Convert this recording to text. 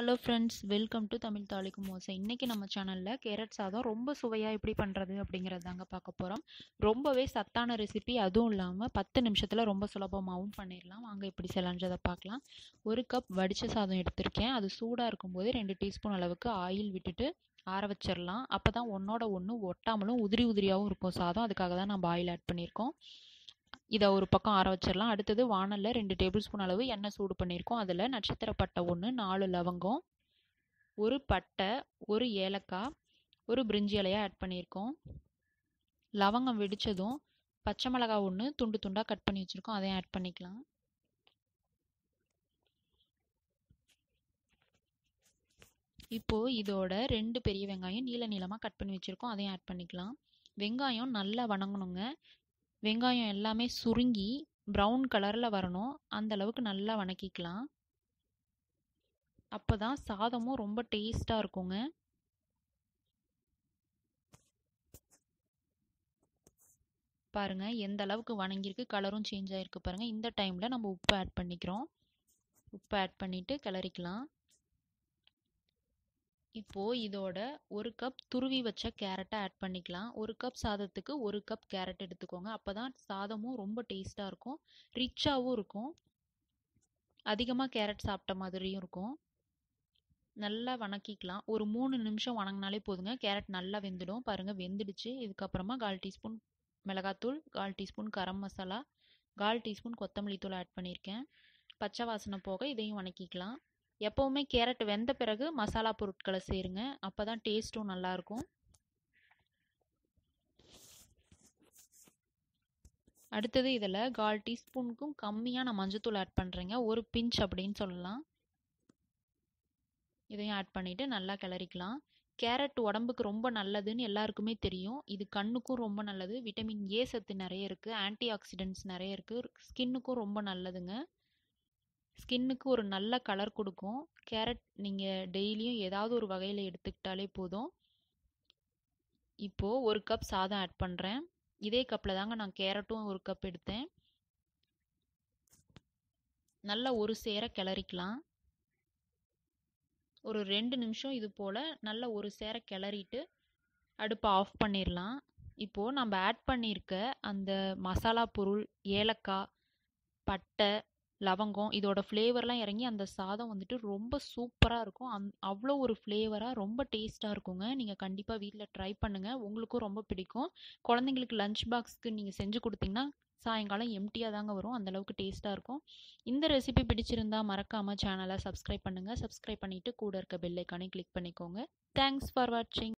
hello friends welcome to Tamil தாளிக்கும் மோசை இன்றைக்கி நம்ம சேனலில் கேரட் சாதம் ரொம்ப சுவையாக எப்படி பண்ணுறது அப்படிங்கிறது தாங்க பார்க்க போகிறோம் ரொம்பவே சத்தான ரெசிபி அதுவும் இல்லாமல் பத்து நிமிஷத்தில் ரொம்ப சுலபமாகவும் பண்ணிடலாம் வாங்க எப்படி செய்யலான்றதை பார்க்கலாம் ஒரு கப் வடித்த சாதம் எடுத்திருக்கேன் அது சூடாக இருக்கும்போது ரெண்டு டீஸ்பூன் அளவுக்கு ஆயில் விட்டுட்டு ஆற வச்சிடலாம் அப்போ தான் ஒன்றோட ஒன்று ஒட்டாமலும் உதிரி உதிரியாகவும் இருக்கும் சாதம் அதுக்காக தான் நம்ம ஆயில் ஆட் பண்ணியிருக்கோம் இதை ஒரு பக்கம் ஆற வச்சிடலாம் அடுத்தது வானலில் ரெண்டு டேபிள் ஸ்பூன் அளவு எண்ணெய் சூடு பண்ணியிருக்கோம் அதில் நட்சத்திர பட்டை ஒன்று நாலு லவங்கம் ஒரு பட்டை ஒரு ஏலக்காய் ஒரு பிரிஞ்சி இலையாக ஆட் பண்ணியிருக்கோம் லவங்கம் வெடித்ததும் பச்சை மிளகாய் ஒன்று துண்டு துண்டாக கட் பண்ணி வச்சுருக்கோம் அதையும் ஆட் பண்ணிக்கலாம் இப்போது இதோட ரெண்டு பெரிய வெங்காயம் நீள நீளமாக கட் பண்ணி வச்சுருக்கோம் அதையும் ஆட் பண்ணிக்கலாம் வெங்காயம் நல்லா வணங்கணுங்க வெங்காயம் எல்லாமே சுருங்கி ப்ரௌன் கலரில் வரணும் அந்த அளவுக்கு நல்லா வணக்கிக்கலாம் அப்போ தான் சாதமும் ரொம்ப டேஸ்ட்டாக இருக்குங்க பாருங்கள் எந்த அளவுக்கு வணங்கியிருக்கு கலரும் சேஞ்ச் ஆகிருக்கு பாருங்கள் இந்த டைமில் நம்ம உப்பு ஆட் பண்ணிக்கிறோம் உப்பு ஆட் பண்ணிவிட்டு கிளறிக்கலாம் இப்போது இதோட ஒரு கப் துருவி வச்ச கேரட்டை ஆட் பண்ணிக்கலாம் ஒரு கப் சாதத்துக்கு ஒரு கப் கேரட் எடுத்துக்கோங்க அப்போ தான் சாதமும் ரொம்ப டேஸ்ட்டாக இருக்கும் ரிச்சாகவும் இருக்கும் அதிகமாக கேரட் சாப்பிட்ட மாதிரியும் இருக்கும் நல்லா வணக்கிக்கலாம் ஒரு மூணு நிமிஷம் வணங்கினாலே போதுங்க கேரட் நல்லா வெந்துடும் பாருங்கள் வெந்துடுச்சு இதுக்கப்புறமா கால் டீஸ்பூன் மிளகாத்தூள் கால் டீஸ்பூன் கரம் மசாலா கால் டீஸ்பூன் கொத்தமல்லி தூள் ஆட் பண்ணியிருக்கேன் பச்சை வாசனை போக இதையும் வணக்கிக்கலாம் எப்போவுமே கேரட் வெந்த பிறகு மசாலா பொருட்களை சேருங்க அப்போ தான் டேஸ்ட்டும் நல்லாயிருக்கும் அடுத்தது இதில் கால் டீஸ்பூனுக்கும் கம்மியாக நான் மஞ்சத்தூள் ஆட் பண்ணுறேங்க ஒரு பிஞ்ச் அப்படின்னு சொல்லலாம் இதையும் ஆட் பண்ணிவிட்டு நல்லா கிளறிக்கலாம் கேரட் உடம்புக்கு ரொம்ப நல்லதுன்னு எல்லாருக்குமே தெரியும் இது கண்ணுக்கும் ரொம்ப நல்லது விட்டமின் ஏ சத்து நிறைய இருக்குது ஆன்டி ஆக்சிடென்ட்ஸ் நிறைய இருக்குது ஸ்கின்னுக்கும் ரொம்ப நல்லதுங்க ஸ்கின்னுக்கு ஒரு நல்ல கலர் கொடுக்கும் கேரட் நீங்கள் டெய்லியும் ஏதாவது ஒரு வகையில் எடுத்துக்கிட்டாலே போதும் இப்போது ஒரு கப் சாதம் ஆட் பண்ணுறேன் இதே கப்பில் தாங்க நான் கேரட்டும் ஒரு கப் எடுத்தேன் நல்லா ஒரு சேர கிளறிக்கலாம் ஒரு ரெண்டு நிமிஷம் இது போல் நல்லா ஒரு சேர கிளறிட்டு அடுப்பை ஆஃப் பண்ணிடலாம் இப்போது நம்ம ஆட் பண்ணியிருக்க அந்த மசாலா பொருள் ஏலக்காய் பட்டை லவங்கம் இதோட ஃப்ளேவர்லாம் இறங்கி அந்த சாதம் வந்துட்டு ரொம்ப சூப்பராக இருக்கும் அந் அவ்வளோ ஒரு ஃப்ளேவராக ரொம்ப டேஸ்ட்டாக இருக்குங்க நீங்கள் கண்டிப்பாக வீட்டில் ட்ரை பண்ணுங்கள் உங்களுக்கும் ரொம்ப பிடிக்கும் குழந்தைங்களுக்கு லஞ்ச் பாக்ஸ்க்கு நீங்கள் செஞ்சு கொடுத்தீங்கன்னா சாயங்காலம் எம்டியாக தாங்க வரும் அந்தளவுக்கு டேஸ்ட்டாக இருக்கும் இந்த ரெசிபி பிடிச்சிருந்தா மறக்காமல் சேனலை சப்ஸ்கிரைப் பண்ணுங்கள் சப்ஸ்கிரைப் பண்ணிவிட்டு கூட இருக்க பெல்லைக்கானே கிளிக் பண்ணிக்கோங்க தேங்க்ஸ் ஃபார் வாட்சிங்